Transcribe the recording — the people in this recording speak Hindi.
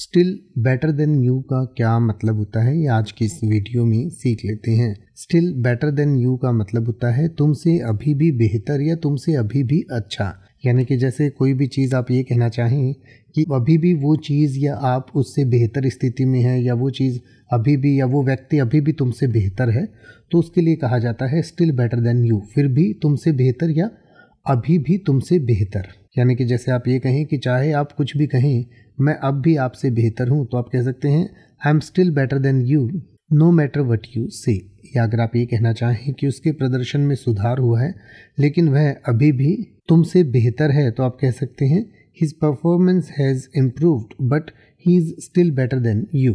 स्टिल बेटर देन यू का क्या मतलब होता है ये आज की इस वीडियो में सीख लेते हैं स्टिल बेटर देन यू का मतलब होता है तुमसे अभी भी बेहतर या तुमसे अभी भी अच्छा यानी कि जैसे कोई भी चीज़ आप ये कहना चाहें कि अभी भी वो चीज़ या आप उससे बेहतर स्थिति में हैं या वो चीज़ अभी भी या वो व्यक्ति अभी भी तुमसे बेहतर है तो उसके लिए कहा जाता है स्टिल बेटर देन यू फिर भी तुमसे बेहतर या अभी भी तुमसे बेहतर यानी कि जैसे आप ये कहें कि चाहे आप कुछ भी कहें मैं अब भी आपसे बेहतर हूँ तो आप कह सकते हैं I am still better than you no matter what you say या अगर आप ये कहना चाहें कि उसके प्रदर्शन में सुधार हुआ है लेकिन वह अभी भी तुमसे बेहतर है तो आप कह सकते हैं his performance has improved but he is still better than you